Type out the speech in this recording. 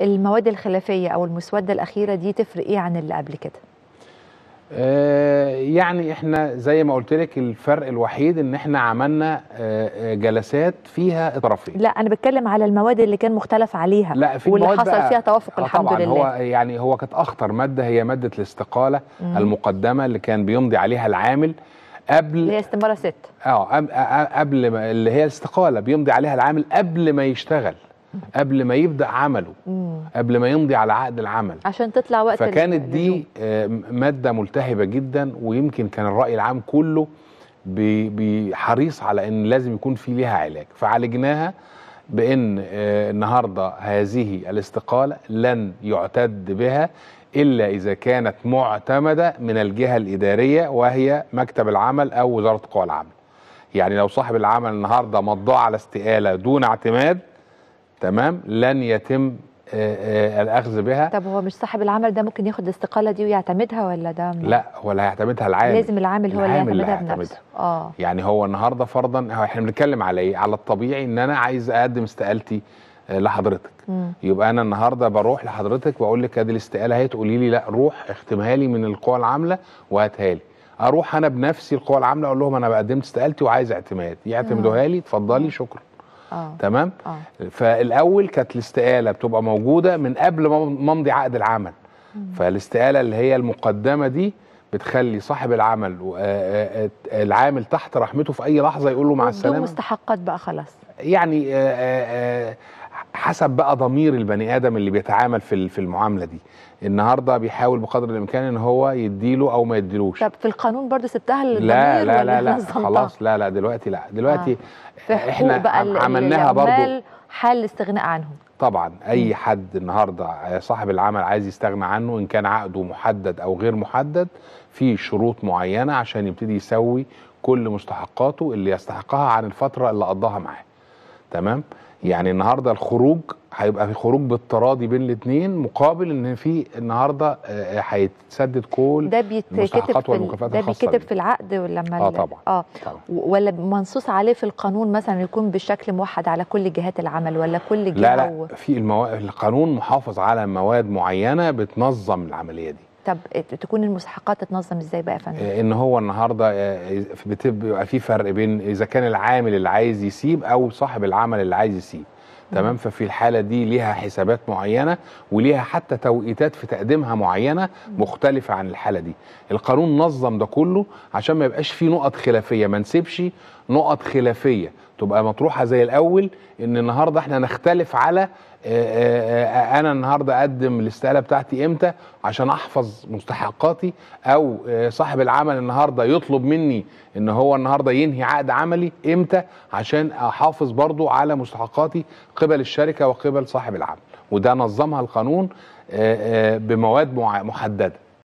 المواد الخلافيه او المسوده الاخيره دي تفرق ايه عن اللي قبل كده آه يعني احنا زي ما قلت لك الفرق الوحيد ان احنا عملنا آه, آه، جلسات فيها الطرفين لا انا بتكلم على المواد اللي كان مختلف عليها لا في واللي حصل فيها توافق آه الحمد طبعا لله هو يعني هو كانت اخطر ماده هي ماده الاستقاله مم. المقدمه اللي كان بيمضي عليها العامل قبل اللي هي استماره ست اه قبل آه، اللي هي الاستقاله بيمضي عليها العامل قبل ما يشتغل قبل ما يبدا عمله قبل ما يمضي على عقد العمل عشان تطلع وقت فكانت دي آه، ماده ملتهبه جدا ويمكن كان الراي العام كله بحريص على ان لازم يكون في ليها علاج فعالجناها بان آه، النهارده هذه الاستقاله لن يعتد بها الا اذا كانت معتمده من الجهه الاداريه وهي مكتب العمل او وزاره قوى العمل يعني لو صاحب العمل النهارده مضاه على استقاله دون اعتماد تمام لن يتم آه، آه، الاخذ بها طب هو مش صاحب العمل ده ممكن ياخد الاستقاله دي ويعتمدها ولا ده لا هو اللي هيعتمدها العامل لازم العامل هو العامل اللي هيعتمدها بنفسه اه يعني هو النهارده فرضا احنا بنتكلم على ايه على الطبيعي ان انا عايز اقدم استقالتي آه، لحضرتك م. يبقى انا النهارده بروح لحضرتك واقول لك ادي الاستقاله هي تقولي لي لا روح اختمها لي من القوى العامله وهاتها لي اروح انا بنفسي القوى العامله اقول لهم انا قدمت استقالتي وعايز اعتماد يعتمدوها لي اتفضلي شكرا آه. تمام آه. فالاول كانت الاستقاله بتبقى موجوده من قبل ما امضي عقد العمل مم. فالاستقاله اللي هي المقدمه دي بتخلي صاحب العمل آه، آه، العامل تحت رحمته في اي لحظه يقول له مع السلامه مستحقات بقى خلاص يعني آآ آآ حسب بقى ضمير البني ادم اللي بيتعامل في في المعامله دي النهارده بيحاول بقدر الامكان ان هو يديله او ما يديلوش طب في القانون برضه سبتها للضمير لا لا لا, لا خلاص لا لا دلوقتي لا دلوقتي آه. احنا بقى عملناها برضه حال الاستغناء عنهم طبعا اي حد النهارده صاحب العمل عايز يستغنى عنه ان كان عقده محدد او غير محدد في شروط معينه عشان يبتدي يسوي كل مستحقاته اللي يستحقها عن الفتره اللي قضاها معاه تمام يعني النهارده الخروج هيبقى في خروج بالتراضي بين الاثنين مقابل ان في النهارده آه، آه، هيتسدد كل ده بيتكتب والمكافآت ده بيتكتب في العقد ولا لما اه طبعا اه طبعا. ولا منصوص عليه في القانون مثلا يكون بشكل موحد على كل جهات العمل ولا كل جهه لا لا في المو... القانون محافظ على مواد معينه بتنظم العمليه دي طب تكون المسحقات تتنظم ازاي بقى يا فندم؟ آه، ان هو النهارده آه، بتبقى في فرق بين اذا كان العامل اللي عايز يسيب او صاحب العمل اللي عايز يسيب. تمام ففي الحالة دي ليها حسابات معينة وليها حتى توقيتات في تقديمها معينة مختلفة عن الحالة دي القانون نظم ده كله عشان ما يبقاش فيه نقط خلافية ما نسيبش نقط خلافيه تبقى مطروحه زي الاول ان النهارده احنا نختلف على آه، آه، آه، انا النهارده اقدم الاستقاله بتاعتي امتى عشان احفظ مستحقاتي او صاحب العمل النهارده يطلب مني ان هو النهارده ينهي عقد عملي امتى عشان احافظ برضو على مستحقاتي قبل الشركه وقبل صاحب العمل وده نظمها القانون بمواد محدده